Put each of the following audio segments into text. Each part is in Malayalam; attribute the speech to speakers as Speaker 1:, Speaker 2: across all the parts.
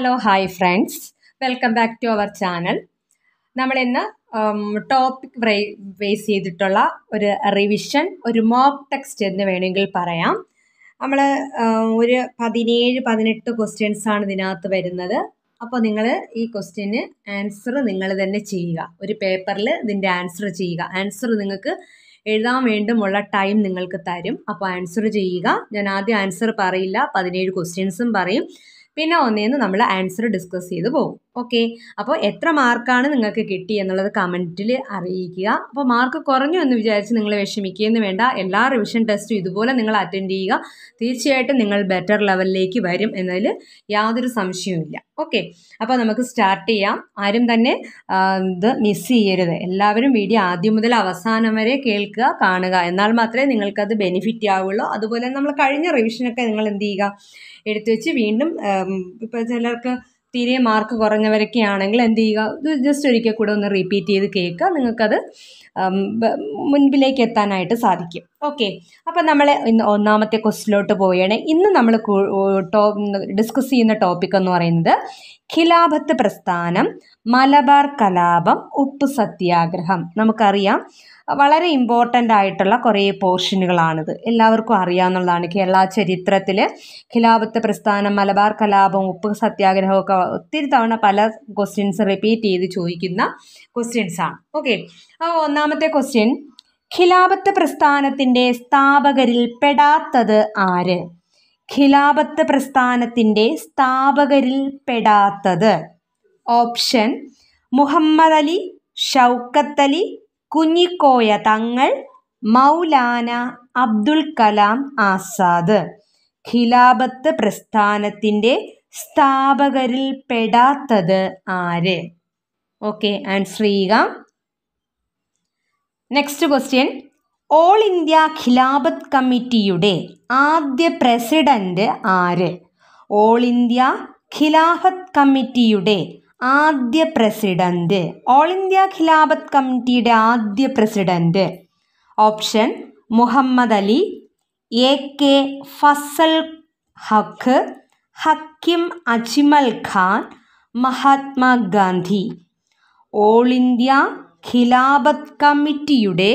Speaker 1: Hello hi friends welcome back to our channel നമ്മളിന്ന് ടോപ്പിക് ബേസ് ചെയ്തിട്ടുള്ള ഒരു റിവിഷൻ ഒരു മോക്ക് ടെക്സ്റ്റ് എന്ന് വേണമെങ്കിൽ പറയാം നമ്മൾ ഒരു പതിനേഴ് പതിനെട്ട് ആണ് ഇതിനകത്ത് വരുന്നത് അപ്പോൾ നിങ്ങൾ ഈ ക്വസ്റ്റ്യന് ആൻസർ നിങ്ങൾ തന്നെ ചെയ്യുക ഒരു പേപ്പറിൽ ഇതിൻ്റെ ആൻസർ ചെയ്യുക ആൻസർ നിങ്ങൾക്ക് എഴുതാൻ വേണ്ടുമുള്ള ടൈം നിങ്ങൾക്ക് തരും അപ്പോൾ ആൻസർ ചെയ്യുക ഞാൻ ആദ്യം ആൻസർ പറയില്ല പതിനേഴ് ക്വസ്റ്റ്യൻസും പറയും പിന്നെ ഒന്നേന്ന് നമ്മൾ ആൻസർ ഡിസ്കസ് ചെയ്ത് പോകും ഓക്കെ അപ്പോൾ എത്ര മാർക്കാണ് നിങ്ങൾക്ക് കിട്ടി എന്നുള്ളത് കമൻറ്റിൽ അറിയിക്കുക അപ്പോൾ മാർക്ക് കുറഞ്ഞു എന്ന് വിചാരിച്ച് നിങ്ങൾ വിഷമിക്കുകയെന്ന് വേണ്ട എല്ലാ റിവിഷൻ ടെസ്റ്റും ഇതുപോലെ നിങ്ങൾ അറ്റൻഡ് ചെയ്യുക തീർച്ചയായിട്ടും നിങ്ങൾ ബെറ്റർ ലെവലിലേക്ക് വരും എന്നതിൽ യാതൊരു സംശയവുമില്ല ഓക്കെ അപ്പോൾ നമുക്ക് സ്റ്റാർട്ട് ചെയ്യാം ആരും തന്നെ ഇത് മിസ് ചെയ്യരുത് എല്ലാവരും വീഡിയോ ആദ്യം മുതൽ അവസാനം വരെ കേൾക്കുക കാണുക എന്നാൽ മാത്രമേ നിങ്ങൾക്കത് ബെനിഫിറ്റ് ആവുള്ളൂ അതുപോലെ നമ്മൾ കഴിഞ്ഞ റിവിഷനൊക്കെ നിങ്ങൾ എന്ത് ചെയ്യുക എടുത്തു വെച്ച് വീണ്ടും ഇപ്പോൾ ചിലർക്ക് തീരെ മാർക്ക് കുറഞ്ഞവരൊക്കെ ആണെങ്കിൽ എന്ത് ചെയ്യുക ഇത് ജസ്റ്റ് ഒരിക്കൽ കൂടെ ഒന്ന് റിപ്പീറ്റ് ചെയ്ത് കേൾക്കുക നിങ്ങൾക്കത് മുൻപിലേക്ക് എത്താനായിട്ട് സാധിക്കും ഓക്കെ അപ്പോൾ നമ്മൾ ഇന്ന് ഒന്നാമത്തെ ക്വസ്റ്റിലോട്ട് പോവുകയാണ് ഇന്ന് നമ്മൾ ഡിസ്കസ് ചെയ്യുന്ന ടോപ്പിക് എന്ന് പറയുന്നത് ഖിലാഫത്ത് പ്രസ്ഥാനം മലബാർ കലാപം ഉപ്പ് സത്യാഗ്രഹം നമുക്കറിയാം വളരെ ഇമ്പോർട്ടൻ്റ് ആയിട്ടുള്ള കുറേ പോർഷനുകളാണിത് എല്ലാവർക്കും അറിയാവുന്നതാണ് കേരള ചരിത്രത്തിൽ ഖിലാഫത്ത് പ്രസ്ഥാനം മലബാർ കലാപം ഉപ്പ് സത്യാഗ്രഹമൊക്കെ ഒത്തിരി തവണ പല ക്വസ്റ്റ്യൻസ് റിപ്പീറ്റ് ചെയ്ത് ചോദിക്കുന്ന ക്വസ്റ്റ്യൻസാണ് ഓക്കെ ഒന്നാമത്തെ ക്വസ്റ്റ്യൻ ഖിലാഫത്ത് പ്രസ്ഥാനത്തിൻ്റെ സ്ഥാപകരിൽ പെടാത്തത് ആര് ഖിലാഫത്ത് പ്രസ്ഥാനത്തിൻ്റെ സ്ഥാപകരിൽ പെടാത്തത് ഓപ്ഷൻ മുഹമ്മദ് അലി ഷൗക്കത്ത് അലി കുഞ്ഞിക്കോയ തങ്ങൾ മൗലാന അബ്ദുൽ കലാം ആസാദ് ഖിലാബത്ത് പ്രസ്ഥാനത്തിൻ്റെ സ്ഥാപകരിൽ പെടാത്തത് ആര് ഓക്കെ ആൻസർ ചെയ്യുക next question all India Khilafat കമ്മിറ്റിയുടെ ആദ്യ പ്രസിഡന്റ് ആര് ഓൾ ഇന്ത്യ ഖിലാഫത്ത് കമ്മിറ്റിയുടെ ആദ്യ പ്രസിഡന്റ് ഓൾ ഇന്ത്യ ഖിലാഫത്ത് കമ്മിറ്റിയുടെ ആദ്യ president option Muhammad Ali A K Fazal Haq Hakim Ajmal Khan Mahatma Gandhi all India Khilafat കമ്മിറ്റിയുടെ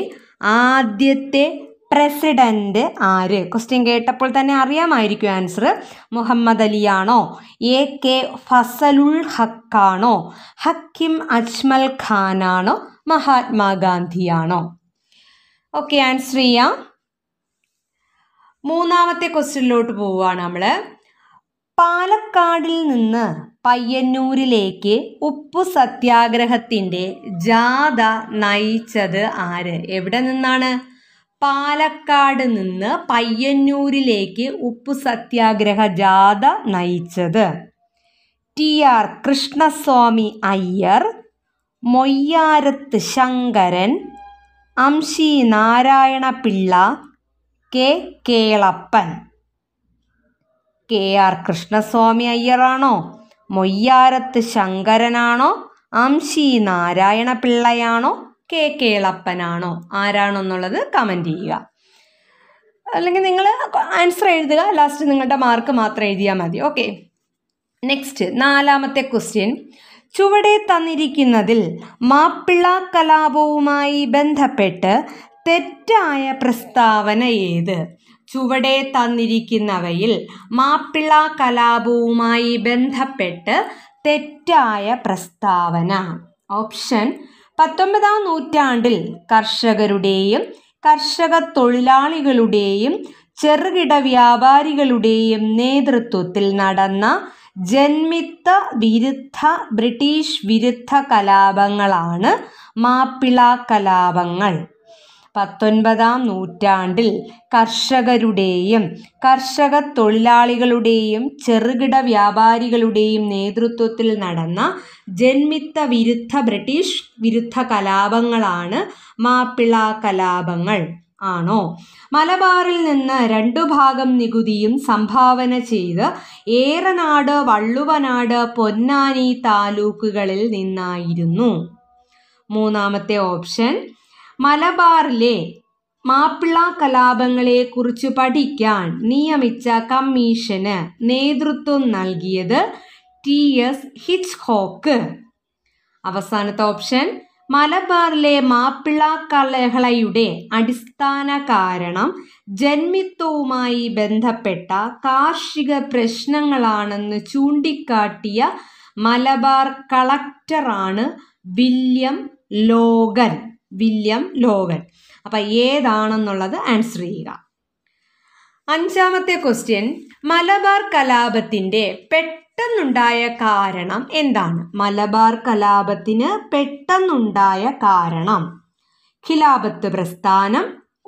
Speaker 1: ആദ്യത്തെ പ്രസിഡൻറ്റ് ആര് ക്വസ്റ്റ്യൻ കേട്ടപ്പോൾ തന്നെ അറിയാമായിരിക്കും ആൻസർ മുഹമ്മദ് അലിയാണോ എ കെ ഫസലുൽ ഹക്കാണോ ഹക്കിം അജ്മൽ ഖാനാണോ മഹാത്മാഗാന്ധിയാണോ ഓക്കെ ആൻസർ ചെയ്യാം മൂന്നാമത്തെ ക്വസ്റ്റ്യനിലോട്ട് പോവുകയാണ് നമ്മൾ പാലക്കാടിൽ നിന്ന് പയ്യന്നൂരിലേക്ക് ഉപ്പു സത്യാഗ്രഹത്തിൻ്റെ ജാഥ നയിച്ചത് ആര് എവിടെ നിന്നാണ് പാലക്കാട് നിന്ന് പയ്യന്നൂരിലേക്ക് ഉപ്പു സത്യാഗ്രഹ ജാഥ നയിച്ചത് T R Krishnaswami Iyer Moyyarath Sankaran Amshi Pillai K Kelappan K R Krishnaswami അയ്യറാണോ മൊയ്യാരത്ത് ശങ്കരനാണോ അംശി പിള്ളയാണോ കെ കേളപ്പനാണോ ആരാണെന്നുള്ളത് കമൻറ്റ് ചെയ്യുക അല്ലെങ്കിൽ നിങ്ങൾ ആൻസർ എഴുതുക ലാസ്റ്റ് നിങ്ങളുടെ മാർക്ക് മാത്രം എഴുതിയാൽ മതി ഓക്കെ നെക്സ്റ്റ് നാലാമത്തെ ക്വസ്റ്റ്യൻ ചുവടെ തന്നിരിക്കുന്നതിൽ മാപ്പിള കലാപവുമായി ബന്ധപ്പെട്ട് തെറ്റായ പ്രസ്താവന ഏത് ചുവടെ തന്നിരിക്കുന്നവയിൽ മാപ്പിള കലാപവുമായി ബന്ധപ്പെട്ട് തെറ്റായ പ്രസ്താവന ഓപ്ഷൻ പത്തൊമ്പതാം നൂറ്റാണ്ടിൽ കർഷകരുടെയും കർഷക തൊഴിലാളികളുടെയും ചെറുകിട വ്യാപാരികളുടെയും നേതൃത്വത്തിൽ നടന്ന ജന്മിത്ത വിരുദ്ധ ബ്രിട്ടീഷ് വിരുദ്ധ കലാപങ്ങളാണ് മാപ്പിള കലാപങ്ങൾ പത്തൊൻപതാം നൂറ്റാണ്ടിൽ കർഷകരുടെയും കർഷക തൊഴിലാളികളുടെയും ചെറുകിട വ്യാപാരികളുടെയും നേതൃത്വത്തിൽ നടന്ന ജന്മിത്ത വിരുദ്ധ ബ്രിട്ടീഷ് വിരുദ്ധ കലാപങ്ങളാണ് മാപ്പിള കലാപങ്ങൾ ആണോ മലബാറിൽ നിന്ന് രണ്ടു ഭാഗം നികുതിയും സംഭാവന ചെയ്ത് ഏറനാട് വള്ളുവനാട് പൊന്നാനി താലൂക്കുകളിൽ നിന്നായിരുന്നു മൂന്നാമത്തെ ഓപ്ഷൻ മലബാറിലെ മാപ്പിള കലാപങ്ങളെക്കുറിച്ച് പഠിക്കാൻ നിയമിച്ച കമ്മീഷന് നേതൃത്വം നൽകിയത് ടി എസ് ഹോക്ക് അവസാനത്തെ ഓപ്ഷൻ മലബാറിലെ മാപ്പിള കലഹളയുടെ അടിസ്ഥാന കാരണം ജന്മിത്വവുമായി ബന്ധപ്പെട്ട കാർഷിക പ്രശ്നങ്ങളാണെന്ന് ചൂണ്ടിക്കാട്ടിയ മലബാർ കളക്ടറാണ് വില്യം ലോഗൻ വില്യം ലോഗൻ അപ്പം ഏതാണെന്നുള്ളത് ആൻസർ ചെയ്യുക അഞ്ചാമത്തെ ക്വസ്റ്റ്യൻ മലബാർ കലാപത്തിൻ്റെ പെട്ടെന്നുണ്ടായ കാരണം എന്താണ് മലബാർ കലാപത്തിന് പെട്ടെന്നുണ്ടായ കാരണം ഖിലാപത്ത് പ്രസ്ഥാനം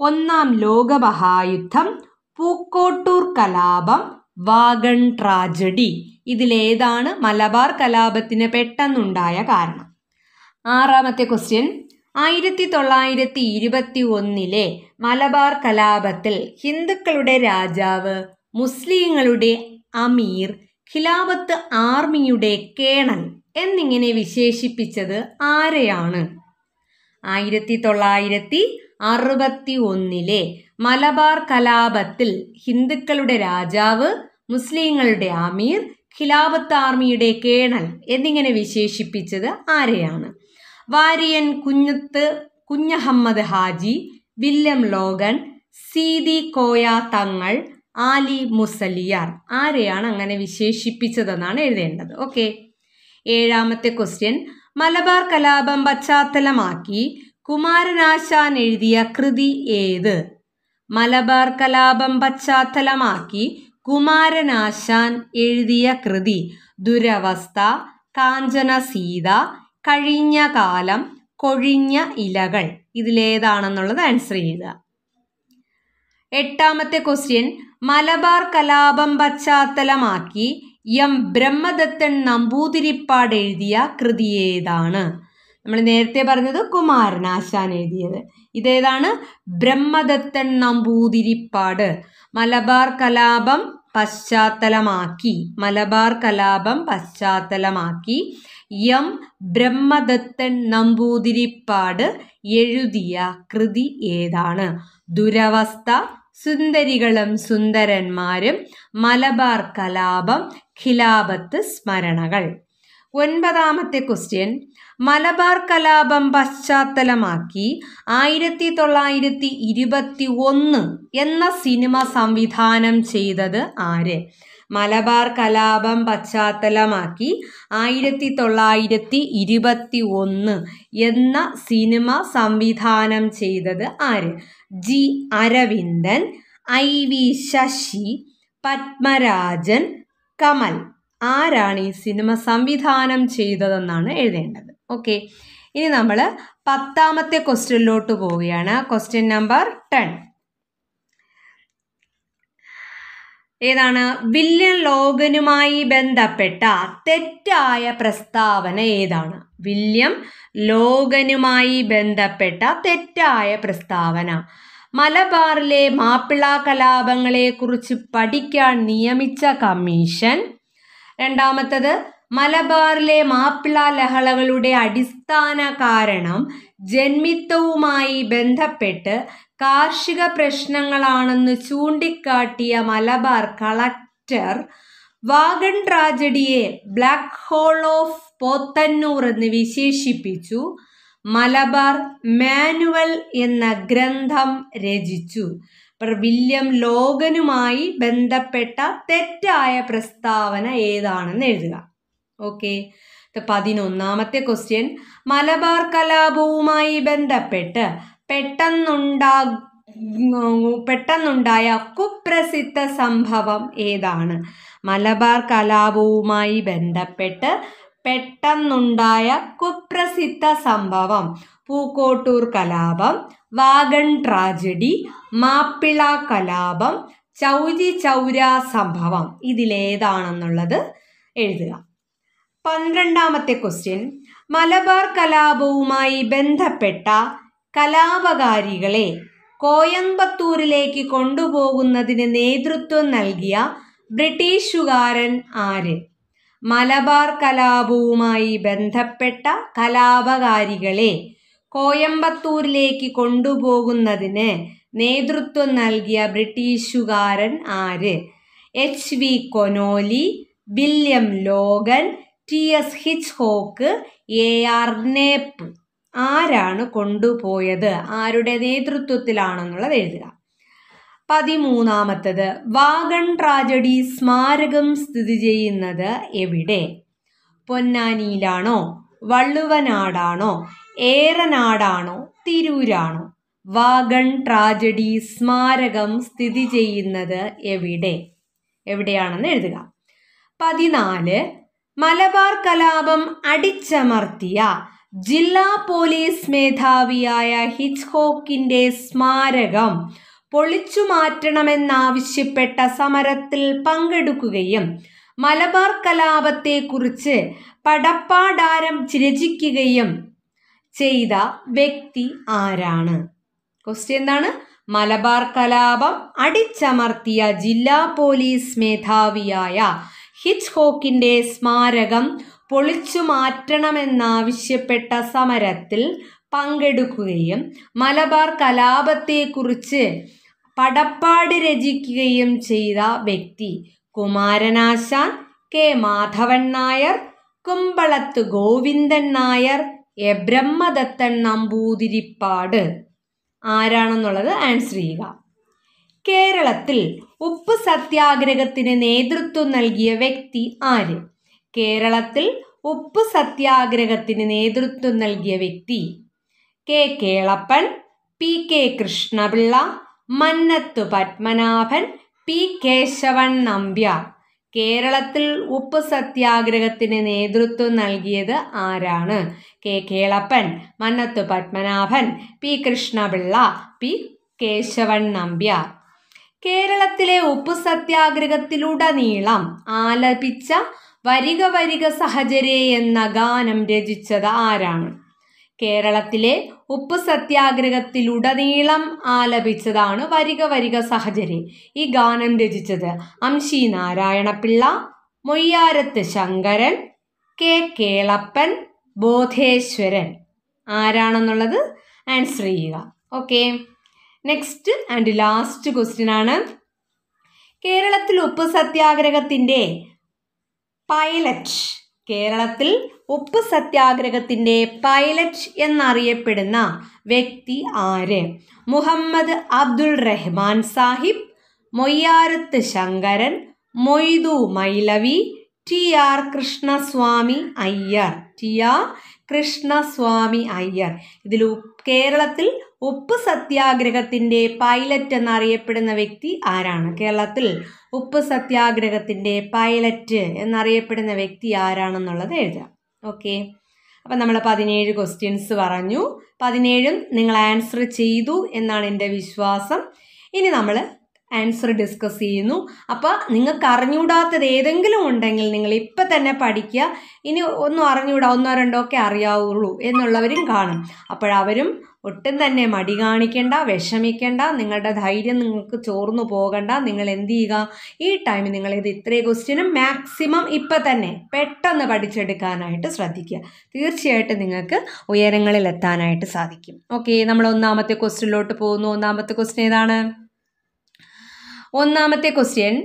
Speaker 1: ഒന്നാം ലോക മഹായുദ്ധം പൂക്കോട്ടൂർ കലാപം വാഗൺ ട്രാജഡി ഇതിലേതാണ് മലബാർ കലാപത്തിന് പെട്ടെന്നുണ്ടായ കാരണം ആറാമത്തെ ക്വസ്റ്റ്യൻ ആയിരത്തി തൊള്ളായിരത്തി ഇരുപത്തി ഒന്നിലെ മലബാർ കലാപത്തിൽ ഹിന്ദുക്കളുടെ രാജാവ് മുസ്ലിങ്ങളുടെ അമീർ ഖിലാഫത്ത് ആർമിയുടെ കേണൽ എന്നിങ്ങനെ വിശേഷിപ്പിച്ചത് ആരെയാണ് ആയിരത്തി തൊള്ളായിരത്തി അറുപത്തി ഒന്നിലെ മലബാർ കലാപത്തിൽ ഹിന്ദുക്കളുടെ രാജാവ് മുസ്ലിങ്ങളുടെ അമീർ ഖിലാഫത്ത് ആർമിയുടെ കേണൽ എന്നിങ്ങനെ വിശേഷിപ്പിച്ചത് ആരെയാണ് വാരിയൻ കുഞ്ഞത്ത് കുഞ്ഞഹമ്മദ് ഹാജി വില്യം ലോഗൻ സീതി കോയ തങ്ങൾ ആലി മുസലിയാർ ആരെയാണ് അങ്ങനെ വിശേഷിപ്പിച്ചതെന്നാണ് എഴുതേണ്ടത് ഓക്കെ ഏഴാമത്തെ ക്വസ്റ്റ്യൻ മലബാർ കലാപം പശ്ചാത്തലമാക്കി കുമാരനാശാൻ എഴുതിയ കൃതി ഏത് മലബാർ കലാപം പശ്ചാത്തലമാക്കി കുമാരനാശാൻ എഴുതിയ കൃതി ദുരവസ്ഥ കാഞ്ചന സീത കഴിഞ്ഞ കാലം കൊഴിഞ്ഞ ഇലകൾ ഇതിലേതാണെന്നുള്ളത് ആൻസർ ചെയ്യുക എട്ടാമത്തെ ക്വസ്റ്റ്യൻ മലബാർ കലാപം പശ്ചാത്തലമാക്കി എം ബ്രഹ്മദത്തൻ നമ്പൂതിരിപ്പാട് എഴുതിയ കൃതി ഏതാണ് നമ്മൾ നേരത്തെ പറഞ്ഞത് കുമാരനാശാൻ എഴുതിയത് ഇതേതാണ് ബ്രഹ്മദത്തൻ നമ്പൂതിരിപ്പാട് മലബാർ കലാപം പശ്ചാത്തലമാക്കി മലബാർ കലാപം പശ്ചാത്തലമാക്കി എം ബ്രഹ്മദത്തൻ നമ്പൂതിരിപ്പാട് എഴുതിയ കൃതി ഏതാണ് ദുരവസ്ഥ സുന്ദരികളും സുന്ദരന്മാരും മലബാർ കലാപം ഖിലാബത്ത് സ്മരണകൾ ഒൻപതാമത്തെ ക്വസ്റ്റ്യൻ മലബാർ കലാപം പശ്ചാത്തലമാക്കി ആയിരത്തി തൊള്ളായിരത്തി ഇരുപത്തി ഒന്ന് എന്ന സിനിമ സംവിധാനം ചെയ്തത് ആര് മലബാർ കലാപം പശ്ചാത്തലമാക്കി ആയിരത്തി തൊള്ളായിരത്തി ഇരുപത്തി ഒന്ന് എന്ന സിനിമ സംവിധാനം ചെയ്തത് ആര് G Aravindan I V Sasi Padmarajan Kamal ആരാണ് ഈ സിനിമ സംവിധാനം ചെയ്തതെന്നാണ് എഴുതേണ്ടത് ഓക്കെ ഇനി നമ്മൾ പത്താമത്തെ ക്വസ്റ്റ്യനിലോട്ട് പോവുകയാണ് ക്വസ്റ്റ്യൻ നമ്പർ ടെൻ ഏതാണ് വില്യം ലോഗനുമായി ബന്ധപ്പെട്ട തെറ്റായ പ്രസ്താവന ഏതാണ് വില്യം ലോഗനുമായി ബന്ധപ്പെട്ട തെറ്റായ പ്രസ്താവന മലബാറിലെ മാപ്പിള കുറിച്ച് പഠിക്കാൻ നിയമിച്ച കമ്മീഷൻ രണ്ടാമത്തത് മലബാറിലെ മാപ്പിള ലഹളകളുടെ അടിസ്ഥാന കാരണം ജന്മിത്തവുമായി ബന്ധപ്പെട്ട് കാർഷിക പ്രശ്നങ്ങളാണെന്ന് ചൂണ്ടിക്കാട്ടിയ മലബാർ കളക്ടർ വാഗൺ ട്രാജഡിയെ ബ്ലാക്ക് ഹോൾ ഓഫ് പോത്തന്നൂർ എന്ന് വിശേഷിപ്പിച്ചു മലബാർ മാനുവൽ എന്ന ഗ്രന്ഥം രചിച്ചു വില്യം ലോഗനുമായി ബന്ധപ്പെട്ട തെറ്റായ പ്രസ്താവന ഏതാണെന്ന് എഴുതുക ഓക്കെ പതിനൊന്നാമത്തെ ക്വസ്റ്റ്യൻ മലബാർ കലാപവുമായി ബന്ധപ്പെട്ട് പെട്ടെന്നുണ്ടാ പെട്ടെന്നുണ്ടായ കുപ്രസിദ്ധ സംഭവം ഏതാണ് മലബാർ കലാപവുമായി ബന്ധപ്പെട്ട് പെട്ടെന്നുണ്ടായ കുപ്രസിദ്ധ സംഭവം പൂക്കോട്ടൂർ കലാപം വാഗൺ ട്രാജഡി മാപ്പിള കലാപം ചൗരി ചൗര സംഭവം ഇതിലേതാണെന്നുള്ളത് എഴുതുക പന്ത്രണ്ടാമത്തെ ക്വസ്റ്റ്യൻ മലബാർ കലാപവുമായി ബന്ധപ്പെട്ട കലാപകാരികളെ കോയമ്പത്തൂരിലേക്ക് കൊണ്ടുപോകുന്നതിന് നേതൃത്വം നൽകിയ ബ്രിട്ടീഷുകാരൻ ആര് മലബാർ കലാപവുമായി ബന്ധപ്പെട്ട കലാപകാരികളെ കോയമ്പത്തൂരിലേക്ക് കൊണ്ടുപോകുന്നതിന് നേതൃത്വം നൽകിയ ബ്രിട്ടീഷുകാരൻ ആര് H V Conolly William Logan T S Hitchcock A R Knapp ആരാണ് കൊണ്ടുപോയത് ആരുടെ നേതൃത്വത്തിലാണെന്നുള്ളത് എഴുതുക പതിമൂന്നാമത്തത് വാഗൺ ട്രാജഡി സ്മാരകം സ്ഥിതി ചെയ്യുന്നത് എവിടെ പൊന്നാനിയിലാണോ വള്ളുവനാടാണോ ഏറനാടാണോ തിരൂരാണോ വാഗൺ ട്രാജഡി സ്മാരകം സ്ഥിതി ചെയ്യുന്നത് എവിടെ എവിടെയാണെന്ന് എഴുതുക പതിനാല് മലബാർ കലാപം അടിച്ചമർത്തിയ ജില്ലാ പോലീസ് മേധാവിയായ ഹിച്ച്ഹോക്കിന്റെ സ്മാരകം പൊളിച്ചു മാറ്റണമെന്നാവശ്യപ്പെട്ട സമരത്തിൽ പങ്കെടുക്കുകയും മലബാർ കലാപത്തെക്കുറിച്ച് പടപ്പാടാരം രചിക്കുകയും ചെയ്ത വ്യക്തി ആരാണ് ക്വസ്റ്റ്യൻ എന്താണ് മലബാർ കലാപം അടിച്ചമർത്തിയ ജില്ലാ പോലീസ് മേധാവിയായ ഹോക്കിന്റെ സ്മാരകം പൊളിച്ചു മാറ്റണമെന്നാവശ്യപ്പെട്ട സമരത്തിൽ പങ്കെടുക്കുകയും മലബാർ കലാപത്തെക്കുറിച്ച് പടപ്പാട് രചിക്കുകയും ചെയ്ത വ്യക്തി കുമാരനാശാൻ കെ മാധവൻ നായർ കുമ്പളത്ത് ഗോവിന്ദൻ നായർ എ ബ്രഹ്മദത്തൻ നമ്പൂതിരിപ്പാട് ആരാണെന്നുള്ളത് ആൻസർ ചെയ്യുക കേരളത്തിൽ ഉപ്പ് സത്യാഗ്രഹത്തിന് നേതൃത്വം നൽകിയ വ്യക്തി ആര് കേരളത്തിൽ ഉപ്പ് സത്യാഗ്രഹത്തിന് നേതൃത്വം നൽകിയ വ്യക്തി K Kelappan P K Krishnapillai Mannathu Padmanabhan P Kesavan Nambiar കേരളത്തിൽ ഉപ്പ് സത്യാഗ്രഹത്തിന് നേതൃത്വം നൽകിയത് ആരാണ് K Kelappan Mannathu Padmanabhan P Krishnapillai P Kesavan Nambiar കേരളത്തിലെ ഉപ്പ് സത്യാഗ്രഹത്തിലുടനീളം ആലപിച്ച വരിക വരിക സഹചരേ എന്ന ഗാനം രചിച്ചത് ആരാണ് കേരളത്തിലെ ഉപ്പ് സത്യാഗ്രഹത്തിലുടനീളം ആലപിച്ചതാണ് വരിക വരിക സഹചരി ഈ ഗാനം രചിച്ചത് അംശി നാരായണപിള്ള മൊയ്യാരത്ത് ശങ്കരൻ കെ കേളപ്പൻ ബോധേശ്വരൻ ആരാണെന്നുള്ളത് ആൻസർ ചെയ്യുക okay next and last question ആണ് കേരളത്തിൽ ഉപ്പ് സത്യാഗ്രഹത്തിൻ്റെ പൈലറ്റ് കേരളത്തിൽ ഉപ്പ് സത്യാഗ്രഹത്തിൻ്റെ പൈലറ്റ് എന്നറിയപ്പെടുന്ന വ്യക്തി ആര് Muhammad Abdul Rahman Sahib Moyyarath Sankaran Moidu Maulavi T R Krishnaswami Iyer T R Krishnaswami Iyer ഇതിൽ കേരളത്തിൽ ഉപ്പ് സത്യാഗ്രഹത്തിൻ്റെ പൈലറ്റ് എന്നറിയപ്പെടുന്ന വ്യക്തി ആരാണ് കേരളത്തിൽ ഉപ്പ് സത്യാഗ്രഹത്തിൻ്റെ പൈലറ്റ് എന്നറിയപ്പെടുന്ന വ്യക്തി ആരാണെന്നുള്ളത് എഴുതാം ഓക്കെ അപ്പം നമ്മൾ പതിനേഴ് ക്വസ്റ്റ്യൻസ് പറഞ്ഞു പതിനേഴും നിങ്ങൾ ആൻസർ ചെയ്തു എന്നാണ് എൻ്റെ വിശ്വാസം ഇനി നമ്മൾ ആൻസർ ഡിസ്കസ് ചെയ്യുന്നു അപ്പോൾ നിങ്ങൾക്ക് അറിഞ്ഞുകൂടാത്തത് ഏതെങ്കിലും ഉണ്ടെങ്കിൽ നിങ്ങൾ ഇപ്പം തന്നെ പഠിക്കുക ഇനി ഒന്നും അറിഞ്ഞുകൂടാ ഒന്നോ രണ്ടോ ഒക്കെ അറിയാവുള്ളൂ എന്നുള്ളവരും കാണും അപ്പോഴവരും ഒട്ടും തന്നെ മടി കാണിക്കേണ്ട വിഷമിക്കേണ്ട നിങ്ങളുടെ ധൈര്യം നിങ്ങൾക്ക് ചോർന്നു പോകണ്ട നിങ്ങൾ എന്ത് ചെയ്യുക ഈ ടൈമിൽ നിങ്ങൾ ഇത് ഇത്രയും ക്വസ്റ്റ്യനും മാക്സിമം ഇപ്പം തന്നെ പെട്ടെന്ന് പഠിച്ചെടുക്കാനായിട്ട് ശ്രദ്ധിക്കുക തീർച്ചയായിട്ടും നിങ്ങൾക്ക് ഉയരങ്ങളിൽ എത്താനായിട്ട് സാധിക്കും ഓക്കെ നമ്മൾ ഒന്നാമത്തെ ക്വസ്റ്റ്യനിലോട്ട് പോകുന്നു ഒന്നാമത്തെ ക്വസ്റ്റ്യൻ ഏതാണ് ഒന്നാമത്തെ ക്വസ്റ്റ്യൻ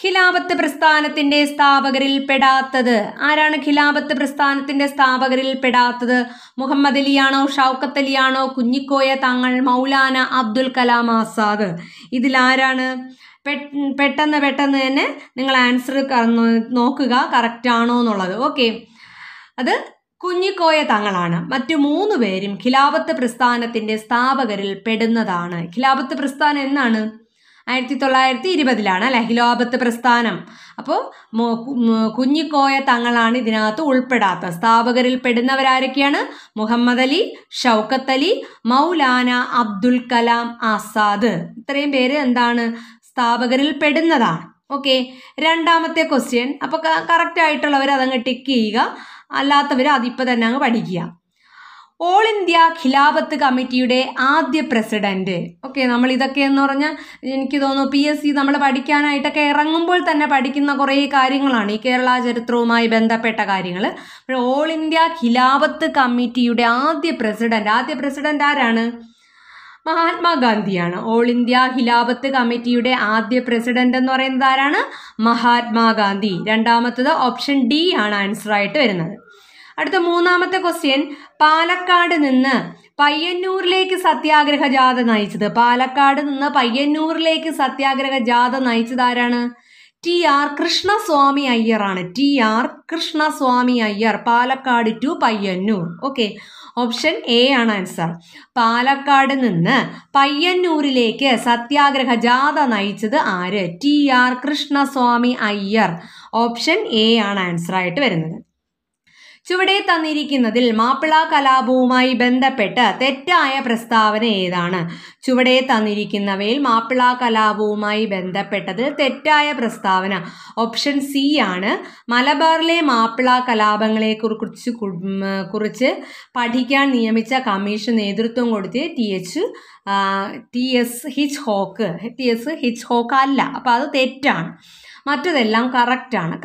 Speaker 1: ഖിലാപത്ത് പ്രസ്ഥാനത്തിന്റെ സ്ഥാപകരിൽ പെടാത്തത് ആരാണ് ഖിലാപത്ത് പ്രസ്ഥാനത്തിന്റെ സ്ഥാപകരിൽ പെടാത്തത് മുഹമ്മദ് അലിയാണോ ഷൗക്കത്ത് അലിയാണോ കുഞ്ഞിക്കോയ തങ്ങൾ മൗലാന അബ്ദുൽ കലാം ആസാദ് ഇതിൽ ആരാണ് പെട്ടെന്ന് പെട്ടെന്ന് തന്നെ നിങ്ങൾ ആൻസർ നോക്കുക കറക്റ്റ് ആണോ എന്നുള്ളത് ഓക്കെ അത് കുഞ്ഞിക്കോയ തങ്ങളാണ് മറ്റു മൂന്ന് പേരും ഖിലാപത്ത് പ്രസ്ഥാനത്തിന്റെ സ്ഥാപകരിൽ പെടുന്നതാണ് ഖിലാപത്ത് പ്രസ്ഥാനം എന്നാണ് ആയിരത്തി തൊള്ളായിരത്തി ഇരുപതിലാണ് അല്ലെ പ്രസ്ഥാനം അപ്പോൾ കുഞ്ഞിക്കോയ തങ്ങളാണ് ഇതിനകത്ത് ഉൾപ്പെടാത്ത സ്ഥാപകരിൽ പെടുന്നവരാരൊക്കെയാണ് മുഹമ്മദ് അലി ഷൗക്കത്ത് അലി മൗലാന അബ്ദുൽ കലാം ആസാദ് ഇത്രയും പേര് എന്താണ് സ്ഥാപകരിൽ പെടുന്നതാണ് ഓക്കെ രണ്ടാമത്തെ ക്വസ്റ്റ്യൻ അപ്പോൾ കറക്റ്റ് ആയിട്ടുള്ളവർ അതങ്ങ് ടിക്ക് ചെയ്യുക അല്ലാത്തവർ അതിപ്പോൾ തന്നെ അങ്ങ് പഠിക്കുക ഓൾ ഇന്ത്യ ഖിലാഫത്ത് കമ്മിറ്റിയുടെ ആദ്യ പ്രസിഡന്റ് ഓക്കെ നമ്മൾ ഇതൊക്കെ എന്ന് പറഞ്ഞാൽ എനിക്ക് തോന്നുന്നു പി എസ് സി നമ്മൾ പഠിക്കാനായിട്ടൊക്കെ ഇറങ്ങുമ്പോൾ തന്നെ പഠിക്കുന്ന കുറേ കാര്യങ്ങളാണ് ഈ കേരള ചരിത്രവുമായി ബന്ധപ്പെട്ട കാര്യങ്ങൾ അപ്പോൾ ഓൾ ഇന്ത്യ ഖിലാഫത്ത് കമ്മിറ്റിയുടെ ആദ്യ പ്രസിഡന്റ് ആദ്യ പ്രസിഡന്റ് ആരാണ് മഹാത്മാഗാന്ധിയാണ് ഓൾ ഇന്ത്യ ഖിലാഫത്ത് കമ്മിറ്റിയുടെ ആദ്യ പ്രസിഡന്റ് എന്ന് പറയുന്നത് ആരാണ് മഹാത്മാഗാന്ധി രണ്ടാമത്തത് ഓപ്ഷൻ ഡി ആണ് ആൻസർ ആയിട്ട് വരുന്നത് അടുത്ത മൂന്നാമത്തെ ക്വസ്റ്റ്യൻ പാലക്കാട് നിന്ന് പയ്യന്നൂരിലേക്ക് സത്യാഗ്രഹ ജാഥ നയിച്ചത് പാലക്കാട് നിന്ന് പയ്യന്നൂരിലേക്ക് സത്യാഗ്രഹ ജാഥ നയിച്ചത് ആരാണ് ടി ആർ കൃഷ്ണസ്വാമി അയ്യറാണ് T R Krishnaswami Iyer Palakkad to Payyanur okay option A ആണ് ആൻസർ പാലക്കാട് നിന്ന് പയ്യന്നൂരിലേക്ക് സത്യാഗ്രഹ ജാഥ നയിച്ചത് ആര് T R Krishnaswami Iyer option A ആണ് ആൻസർ ആയിട്ട് വരുന്നത് ചുവടെ തന്നിരിക്കുന്നതിൽ മാപ്പിള കലാപവുമായി ബന്ധപ്പെട്ട് തെറ്റായ പ്രസ്താവന ഏതാണ് ചുവടെ തന്നിരിക്കുന്നവയിൽ മാപ്പിള കലാപവുമായി ബന്ധപ്പെട്ടത് തെറ്റായ പ്രസ്താവന ഓപ്ഷൻ സി ആണ് മലബാറിലെ മാപ്പിള കലാപങ്ങളെ കുറിച്ച് കുറിച്ച് പഠിക്കാൻ നിയമിച്ച കമ്മീഷൻ നേതൃത്വം കൊടുത്ത് T H T S Hitchcock T S Hitchcock അല്ല അപ്പോൾ അത് തെറ്റാണ് മറ്റതെല്ലാം കറക്റ്റാണ്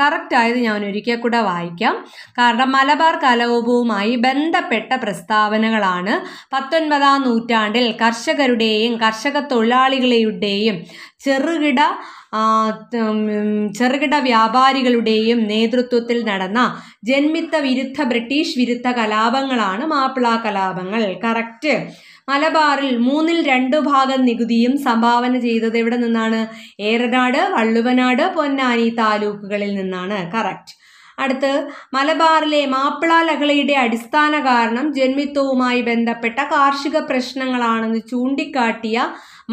Speaker 1: ആയത് ഞാൻ ഒരിക്കൽ കൂടെ വായിക്കാം കാരണം മലബാർ കലാപവുമായി ബന്ധപ്പെട്ട പ്രസ്താവനകളാണ് പത്തൊൻപതാം നൂറ്റാണ്ടിൽ കർഷകരുടെയും കർഷക തൊഴിലാളികളുടെയും ചെറുകിട ചെറുകിട വ്യാപാരികളുടെയും നേതൃത്വത്തിൽ നടന്ന ജന്മിത്ത വിരുദ്ധ ബ്രിട്ടീഷ് വിരുദ്ധ കലാപങ്ങളാണ് മാപ്പിള കലാപങ്ങൾ കറക്റ്റ് മലബാറിൽ മൂന്നിൽ രണ്ടു ഭാഗം നികുതിയും സംഭാവന ചെയ്തത് എവിടെ നിന്നാണ് ഏറനാട് വള്ളുവനാട് പൊന്നാനി താലൂക്കുകളിൽ നിന്നാണ് കറക്റ്റ് അടുത്ത് മലബാറിലെ മാപ്പിള ലഹളയുടെ അടിസ്ഥാന കാരണം ജന്മിത്വവുമായി ബന്ധപ്പെട്ട കാർഷിക പ്രശ്നങ്ങളാണെന്ന് ചൂണ്ടിക്കാട്ടിയ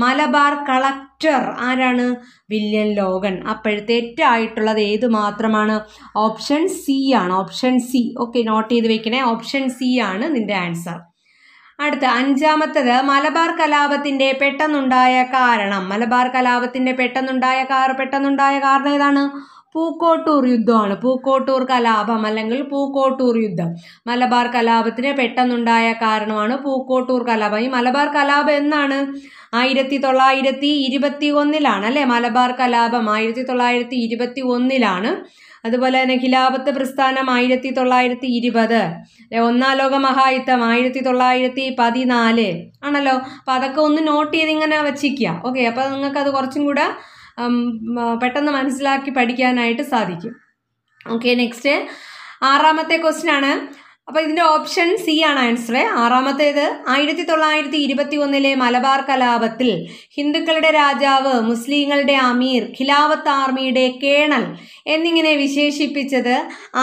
Speaker 1: മലബാർ കളക്ടർ ആരാണ് വില്യൻ ലോഗൻ അപ്പോൾ തെറ്റായിട്ടുള്ളത് ഏത് മാത്രമാണ് ഓപ്ഷൻ സി ആണ് ഓപ്ഷൻ സി ഓക്കെ നോട്ട് ചെയ്ത് വെക്കണേ ഓപ്ഷൻ സി ആണ് നിന്റെ ആൻസർ അടുത്ത അഞ്ചാമത്തത് മലബാർ കലാപത്തിന്റെ പെട്ടെന്നുണ്ടായ കാരണം മലബാർ കലാപത്തിന്റെ പെട്ടെന്നുണ്ടായ കാർ പെട്ടെന്നുണ്ടായ കാരണം ഏതാണ് പൂക്കോട്ടൂർ യുദ്ധമാണ് പൂക്കോട്ടൂർ കലാപം അല്ലെങ്കിൽ പൂക്കോട്ടൂർ യുദ്ധം മലബാർ കലാപത്തിന് പെട്ടെന്നുണ്ടായ കാരണമാണ് പൂക്കോട്ടൂർ കലാപം ഈ മലബാർ കലാപം എന്നാണ് ആയിരത്തി തൊള്ളായിരത്തി ഇരുപത്തി ഒന്നിലാണ് അല്ലേ മലബാർ കലാപം ആയിരത്തി തൊള്ളായിരത്തി ഇരുപത്തി ഒന്നിലാണ് അതുപോലെ തന്നെ ഖിലാപത്ത് പ്രസ്ഥാനം ആയിരത്തി തൊള്ളായിരത്തി ഇരുപത് ഒന്നാം ലോക മഹായുദ്ധം ആയിരത്തി തൊള്ളായിരത്തി പതിനാല് ആണല്ലോ അപ്പം അതൊക്കെ ഒന്ന് നോട്ട് ചെയ്ത് ഇങ്ങനെ വച്ചിരിക്കുക ഓക്കെ അപ്പോൾ നിങ്ങൾക്ക് അത് കുറച്ചും കൂടെ പെട്ടെന്ന് മനസ്സിലാക്കി പഠിക്കാനായിട്ട് സാധിക്കും ഓക്കെ നെക്സ്റ്റ് ആറാമത്തെ ക്വസ്റ്റിനാണ് ആണ് അപ്പോൾ ഇതിൻ്റെ ഓപ്ഷൻ സി ആണ് ആൻസർ ആറാമത്തേത് ആയിരത്തി തൊള്ളായിരത്തി ഇരുപത്തി ഒന്നിലെ മലബാർ കലാപത്തിൽ ഹിന്ദുക്കളുടെ രാജാവ് മുസ്ലിങ്ങളുടെ അമീർ ഖിലാവത്ത് ആർമിയുടെ കേണൽ എന്നിങ്ങനെ വിശേഷിപ്പിച്ചത്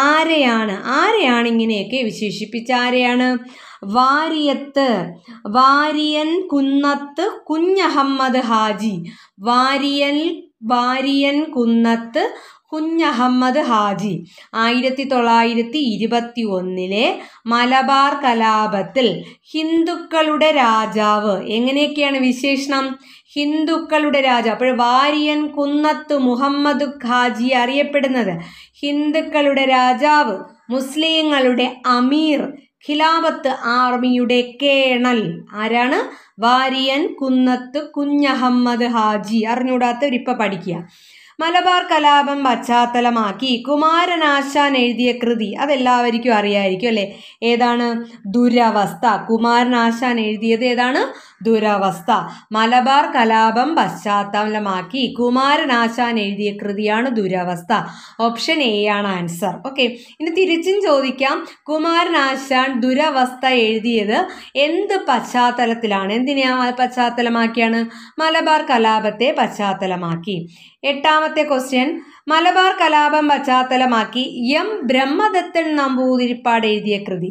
Speaker 1: ആരെയാണ് ആരെയാണ് ഇങ്ങനെയൊക്കെ വിശേഷിപ്പിച്ച ആരെയാണ് വാരിയത്ത് വാരിയൻ കുന്നത്ത് കുഞ്ഞഹമ്മദ് ഹാജി വാരിയൻ വാരിയൻ കുന്നത്ത് കുഞ്ഞഹമ്മദ് ഹാജി ആയിരത്തി തൊള്ളായിരത്തി ഇരുപത്തി ഒന്നിലെ മലബാർ കലാപത്തിൽ ഹിന്ദുക്കളുടെ രാജാവ് എങ്ങനെയൊക്കെയാണ് വിശേഷണം ഹിന്ദുക്കളുടെ രാജാവ് അപ്പോൾ വാരിയൻ കുന്നത്ത് മുഹമ്മദ് ഹാജി അറിയപ്പെടുന്നത് ഹിന്ദുക്കളുടെ രാജാവ് മുസ്ലിങ്ങളുടെ അമീർ ഖിലാഫത്ത് ആർമിയുടെ കേണൽ ആരാണ് വാരിയൻ കുന്നത്ത് കുഞ്ഞഹമ്മദ് ഹാജി അറിഞ്ഞൂടാത്തവരിപ്പോൾ പഠിക്കുക മലബാർ കലാപം പശ്ചാത്തലമാക്കി കുമാരനാശാൻ എഴുതിയ കൃതി അതെല്ലാവർക്കും അറിയായിരിക്കും അല്ലേ ഏതാണ് ദുരവസ്ഥ കുമാരനാശാൻ എഴുതിയത് ഏതാണ് ദുരവസ്ഥ മലബാർ കലാപം പശ്ചാത്തലമാക്കി കുമാരനാശാൻ എഴുതിയ കൃതിയാണ് ദുരവസ്ഥ ഓപ്ഷൻ എ ആണ് ആൻസർ ഓക്കെ ഇനി തിരിച്ചും ചോദിക്കാം കുമാരനാശാൻ ദുരവസ്ഥ എഴുതിയത് എന്ത് പശ്ചാത്തലത്തിലാണ് എന്തിനാ പശ്ചാത്തലമാക്കിയാണ് മലബാർ കലാപത്തെ പശ്ചാത്തലമാക്കി എട്ടാമത്തെ ക്വസ്റ്റ്യൻ മലബാർ കലാപം പശ്ചാത്തലമാക്കി എം ബ്രഹ്മദത്തൻ നമ്പൂതിരിപ്പാട് എഴുതിയ കൃതി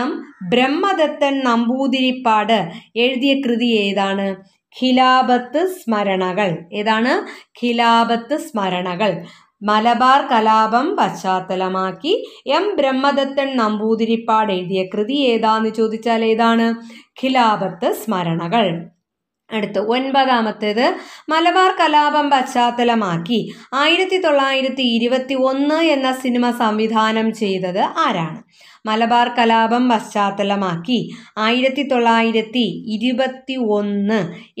Speaker 1: എം ബ്രഹ്മദത്തൻ നമ്പൂതിരിപ്പാട് എഴുതിയ കൃതി ഏതാണ് ഖിലാപത്ത് സ്മരണകൾ ഏതാണ് ഖിലാപത്ത് സ്മരണകൾ മലബാർ കലാപം പശ്ചാത്തലമാക്കി എം ബ്രഹ്മദത്തൻ നമ്പൂതിരിപ്പാട് എഴുതിയ കൃതി ഏതാന്ന് ചോദിച്ചാൽ ഏതാണ് ഖിലാപത്ത് സ്മരണകൾ അടുത്ത് ഒൻപതാമത്തേത് മലബാർ കലാപം പശ്ചാത്തലമാക്കി ആയിരത്തി തൊള്ളായിരത്തി ഇരുപത്തി ഒന്ന് എന്ന സിനിമ സംവിധാനം ചെയ്തത് ആരാണ് മലബാർ കലാപം പശ്ചാത്തലമാക്കി ആയിരത്തി തൊള്ളായിരത്തി ഇരുപത്തി ഒന്ന്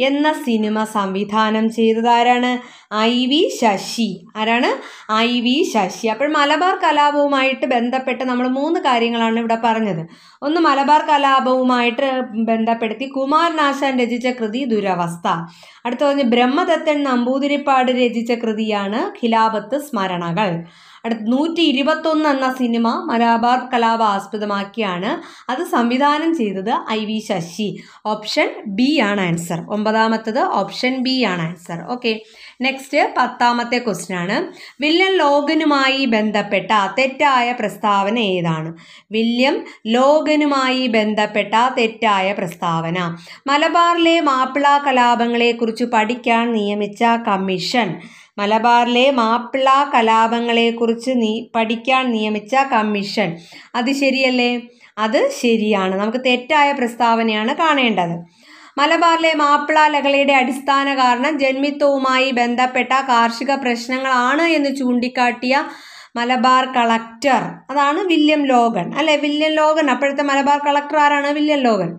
Speaker 1: എന്ന സിനിമ സംവിധാനം ചെയ്തതാരാണ് ഐ വി ശശി ആരാണ് ഐ വി ശശി അപ്പോൾ മലബാർ കലാപവുമായിട്ട് ബന്ധപ്പെട്ട് നമ്മൾ മൂന്ന് കാര്യങ്ങളാണ് ഇവിടെ പറഞ്ഞത് ഒന്ന് മലബാർ കലാപവുമായിട്ട് ബന്ധപ്പെടുത്തി കുമാരനാശാൻ രചിച്ച കൃതി ദുരവസ്ഥ അടുത്ത പറഞ്ഞ് ബ്രഹ്മദത്തൻ നമ്പൂതിരിപ്പാട് രചിച്ച കൃതിയാണ് ഖിലാപത്ത് സ്മരണകൾ അടുത്ത നൂറ്റി ഇരുപത്തൊന്ന് എന്ന സിനിമ മലബാർ കലാപ ആസ്പദമാക്കിയാണ് അത് സംവിധാനം ചെയ്തത് I V Sasi option B ആണ് ആൻസർ ഒമ്പതാമത്തത് ഓപ്ഷൻ ബി ആണ് ആൻസർ ഓക്കെ നെക്സ്റ്റ് പത്താമത്തെ ക്വസ്റ്റ്യൻ ആണ് വില്യം ലോഗനുമായി ബന്ധപ്പെട്ട തെറ്റായ പ്രസ്താവന ഏതാണ് വില്യം ലോഗനുമായി ബന്ധപ്പെട്ട തെറ്റായ പ്രസ്താവന മലബാറിലെ മാപ്പിള കലാപങ്ങളെക്കുറിച്ച് പഠിക്കാൻ നിയമിച്ച കമ്മീഷൻ മലബാറിലെ മാപ്പിള കലാപങ്ങളെക്കുറിച്ച് നീ പഠിക്കാൻ നിയമിച്ച കമ്മീഷൻ അത് ശരിയല്ലേ അത് ശരിയാണ് നമുക്ക് തെറ്റായ പ്രസ്താവനയാണ് കാണേണ്ടത് മലബാറിലെ മാപ്പിള ലഹളയുടെ അടിസ്ഥാന കാരണം ജന്മിത്വവുമായി ബന്ധപ്പെട്ട കാർഷിക പ്രശ്നങ്ങളാണ് എന്ന് ചൂണ്ടിക്കാട്ടിയ മലബാർ കളക്ടർ അതാണ് വില്യം ലോഗൻ അല്ലെ വില്യം ലോഗൻ അപ്പോഴത്തെ മലബാർ കളക്ടർ ആരാണ് വില്യം ലോഗൻ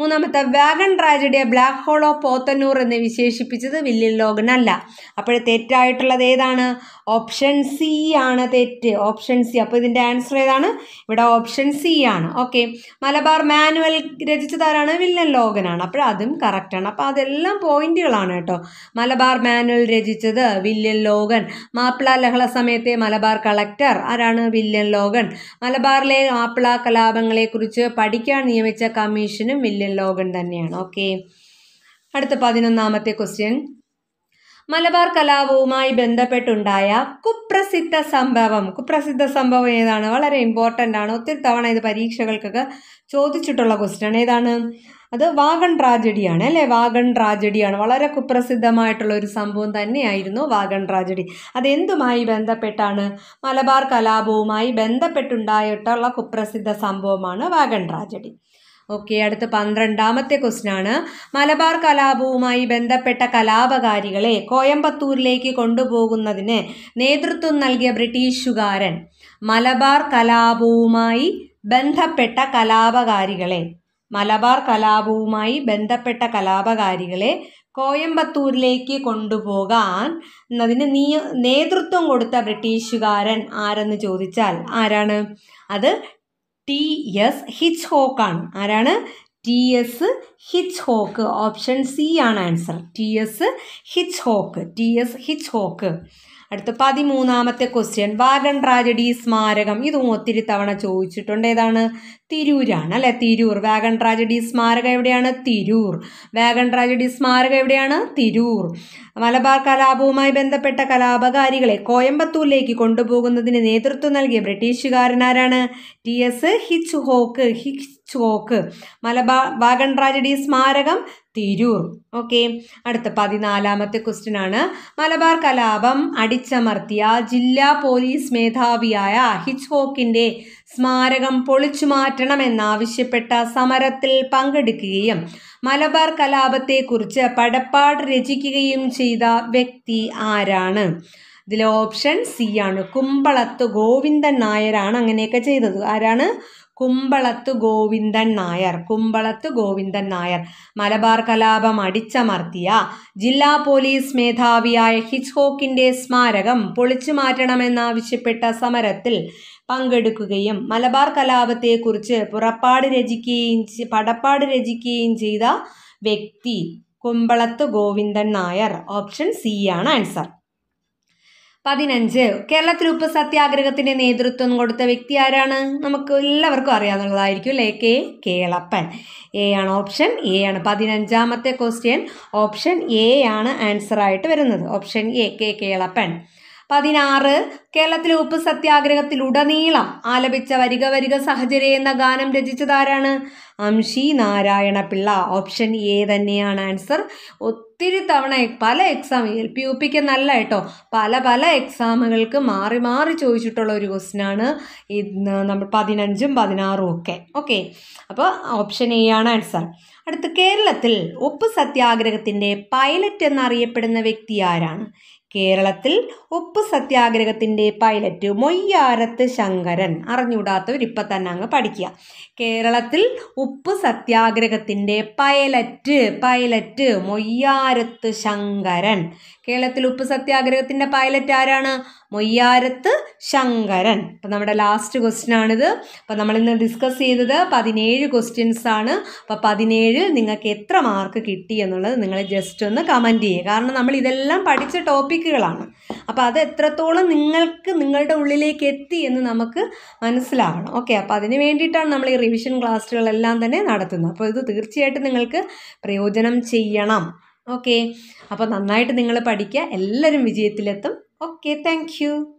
Speaker 1: മൂന്നാമത്തെ വാഗൺ ട്രാജഡിയെ ബ്ലാക്ക് ഹോൾ ഓഫ് പോത്തന്നൂർ എന്ന് വിശേഷിപ്പിച്ചത് വില്യം ലോഗൻ അല്ല അപ്പോൾ തെറ്റായിട്ടുള്ളത് ഏതാണ് ഓപ്ഷൻ സി ആണ് തെറ്റ് ഓപ്ഷൻ സി അപ്പോൾ ഇതിൻ്റെ ആൻസർ ഏതാണ് ഇവിടെ ഓപ്ഷൻ സി ആണ് ഓക്കെ മലബാർ മാനുവൽ രചിച്ചതാരാണ് വില്ലൻ ലോകനാണ് അപ്പോൾ അതും കറക്റ്റാണ് അപ്പോൾ അതെല്ലാം പോയിന്റുകളാണ് കേട്ടോ മലബാർ മാനുവൽ രചിച്ചത് വില്യൻ ലോകൻ മാപ്പിള ലഹള സമയത്തെ മലബാർ കളക്ടർ ആരാണ് വില്യൻ ലോകൻ മലബാറിലെ മാപ്പിള കലാപങ്ങളെക്കുറിച്ച് പഠിക്കാൻ നിയമിച്ച കമ്മീഷനും വില്യൻ ലോകൻ തന്നെയാണ് ഓക്കെ അടുത്ത പതിനൊന്നാമത്തെ ക്വസ്റ്റ്യൻ മലബാർ കലാപവുമായി ബന്ധപ്പെട്ടുണ്ടായ കുപ്രസിദ്ധ സംഭവം കുപ്രസിദ്ധ സംഭവം ഏതാണ് വളരെ ഇമ്പോർട്ടൻ്റ് ആണ് ഒത്തിരി തവണ ഇത് പരീക്ഷകൾക്കൊക്കെ ചോദിച്ചിട്ടുള്ള ക്വസ്റ്റ്യൻ ഏതാണ് അത് വാഗൺ ട്രാജഡിയാണ് അല്ലേ വാഗൺ ട്രാജഡിയാണ് വളരെ കുപ്രസിദ്ധമായിട്ടുള്ള ഒരു സംഭവം തന്നെയായിരുന്നു വാഗൺ ട്രാജഡി അതെന്തുമായി ബന്ധപ്പെട്ടാണ് മലബാർ കലാപവുമായി ബന്ധപ്പെട്ടുണ്ടായിട്ടുള്ള കുപ്രസിദ്ധ സംഭവമാണ് വാഗൺ ട്രാജഡി ഓക്കെ അടുത്ത പന്ത്രണ്ടാമത്തെ ക്വസ്റ്റ്യൻ ആണ് മലബാർ കലാപവുമായി ബന്ധപ്പെട്ട കലാപകാരികളെ കോയമ്പത്തൂരിലേക്ക് കൊണ്ടുപോകുന്നതിന് നേതൃത്വം നൽകിയ ബ്രിട്ടീഷുകാരൻ മലബാർ കലാപവുമായി ബന്ധപ്പെട്ട കലാപകാരികളെ മലബാർ കലാപവുമായി ബന്ധപ്പെട്ട കലാപകാരികളെ കോയമ്പത്തൂരിലേക്ക് കൊണ്ടുപോകാൻ അതിന് നീ നേതൃത്വം കൊടുത്ത ബ്രിട്ടീഷുകാരൻ ആരെന്ന് ചോദിച്ചാൽ ആരാണ് അത് ടി എസ് ഹിച്ച് ഹോക്ക് ആണ് ആരാണ് T S Hitchcock option C ആണ് answer T S Hitchcock T S Hitchcock അടുത്ത പതിമൂന്നാമത്തെ ക്വസ്റ്റ്യൻ വാഗൺ ട്രാജഡി സ്മാരകം ഇതും ഒത്തിരി തവണ ചോദിച്ചിട്ടുണ്ട് ഏതാണ് തിരൂരാണ് അല്ലെ തിരൂർ വാഗൺ ട്രാജഡി സ്മാരകം എവിടെയാണ് തിരൂർ വാഗൺ ട്രാജഡി സ്മാരകം എവിടെയാണ് തിരൂർ മലബാർ കലാപവുമായി ബന്ധപ്പെട്ട കലാപകാരികളെ കോയമ്പത്തൂരിലേക്ക് കൊണ്ടുപോകുന്നതിന് നേതൃത്വം നൽകിയ ബ്രിട്ടീഷുകാരനാരാണ് T S Hitchcock Hitchcock Malabar wagon tragedy സ്മാരകം തിരൂർ ഓക്കെ അടുത്ത പതിനാലാമത്തെ ക്വസ്റ്റ്യൻ ആണ് മലബാർ കലാപം അടിച്ചമർത്തിയ ജില്ലാ പോലീസ് മേധാവിയായ ഹോക്കിന്റെ സ്മാരകം പൊളിച്ചു മാറ്റണമെന്നാവശ്യപ്പെട്ട സമരത്തിൽ പങ്കെടുക്കുകയും മലബാർ കലാപത്തെക്കുറിച്ച് പടപ്പാട് രചിക്കുകയും ചെയ്ത വ്യക്തി ആരാണ് ഇതിലെ ഓപ്ഷൻ സി ആണ് കുമ്പളത്ത് ഗോവിന്ദൻ നായരാണ് അങ്ങനെയൊക്കെ ചെയ്തത് ആരാണ് കുമ്പളത്ത് ഗോവിന്ദൻ നായർ കുമ്പളത്ത് ഗോവിന്ദൻ നായർ മലബാർ കലാപം അടിച്ചമർത്തിയ ജില്ലാ പോലീസ് മേധാവിയായ ഹിച്ച്ഹോക്കിന്റെ സ്മാരകം പൊളിച്ചു മാറ്റണമെന്നാവശ്യപ്പെട്ട സമരത്തിൽ പങ്കെടുക്കുകയും മലബാർ കലാപത്തെക്കുറിച്ച് പുറപ്പാട് രചിക്കുകയും പടപ്പാട് രചിക്കുകയും ചെയ്ത വ്യക്തി കുമ്പളത്ത് ഗോവിന്ദൻ നായർ ഓപ്ഷൻ സി ആണ് ആൻസർ പതിനഞ്ച് കേരളത്തിൽ ഉപ്പ് സത്യാഗ്രഹത്തിന്റെ നേതൃത്വം കൊടുത്ത വ്യക്തി ആരാണ് നമുക്ക് എല്ലാവർക്കും അറിയാവുന്നതായിരിക്കും അല്ലേ കെ കേളപ്പൻ എ ആണ് ഓപ്ഷൻ എ ആണ് പതിനഞ്ചാമത്തെ ക്വസ്റ്റ്യൻ ഓപ്ഷൻ എ ആണ് ആൻസർ ആയിട്ട് വരുന്നത് ഓപ്ഷൻ എ കെ കേളപ്പൻ പതിനാറ് കേരളത്തിലെ ഉപ്പ് സത്യാഗ്രഹത്തിലുടനീളം ആലപിച്ച വരിക വരിക സഹചര്യ എന്ന ഗാനം രചിച്ചതാരാണ് അംഷി പിള്ള ഓപ്ഷൻ എ തന്നെയാണ് ആൻസർ ഒത്തിരി തവണ പല എക്സാം എൽ പി യു പിക്ക് നല്ല കേട്ടോ പല പല എക്സാമുകൾക്ക് മാറി മാറി ചോദിച്ചിട്ടുള്ള ഒരു ക്വസ്റ്റിനാണ് ഇന്ന് നമ്മൾ പതിനഞ്ചും പതിനാറും ഒക്കെ ഓക്കെ അപ്പോൾ ഓപ്ഷൻ എ ആണ് ആൻസർ അടുത്ത് കേരളത്തിൽ ഉപ്പ് സത്യാഗ്രഹത്തിൻ്റെ പൈലറ്റ് എന്നറിയപ്പെടുന്ന വ്യക്തി ആരാണ് കേരളത്തിൽ ഉപ്പ് സത്യാഗ്രഹത്തിൻ്റെ പൈലറ്റ് മൊയ്യാരത്ത് ശങ്കരൻ അറിഞ്ഞുകൂടാത്തവർ ഇപ്പം തന്നെ അങ്ങ് പഠിക്കുക കേരളത്തിൽ ഉപ്പ് സത്യാഗ്രഹത്തിൻ്റെ പൈലറ്റ് പൈലറ്റ് മൊയ്യാരത്ത് ശങ്കരൻ കേരളത്തിൽ ഉപ്പ് സത്യാഗ്രഹത്തിൻ്റെ പൈലറ്റ് ആരാണ് മൊയ്യാരത്ത് ശങ്കരൻ അപ്പം നമ്മുടെ ലാസ്റ്റ് ക്വസ്റ്റ്യൻ ആണിത് അപ്പം നമ്മളിന്ന് ഡിസ്കസ് ചെയ്തത് പതിനേഴ് ക്വസ്റ്റ്യൻസ് ആണ് അപ്പോൾ പതിനേഴ് നിങ്ങൾക്ക് എത്ര മാർക്ക് കിട്ടി എന്നുള്ളത് നിങ്ങൾ ജസ്റ്റ് ഒന്ന് കമൻറ്റ് ചെയ്യുക കാരണം നമ്മൾ ഇതെല്ലാം പഠിച്ച ടോപ്പിക്കുകളാണ് അപ്പോൾ അത് എത്രത്തോളം നിങ്ങൾക്ക് നിങ്ങളുടെ ഉള്ളിലേക്ക് എത്തി എന്ന് നമുക്ക് മനസ്സിലാവണം ഓക്കെ അപ്പോൾ അതിന് വേണ്ടിയിട്ടാണ് നമ്മൾ ഈ റിവിഷൻ ക്ലാസ്സുകളെല്ലാം തന്നെ നടത്തുന്നത് അപ്പോൾ ഇത് തീർച്ചയായിട്ടും നിങ്ങൾക്ക് പ്രയോജനം ചെയ്യണം ഓക്കെ അപ്പോൾ നന്നായിട്ട് നിങ്ങൾ പഠിക്കുക എല്ലാവരും വിജയത്തിലെത്തും Okay, thank you.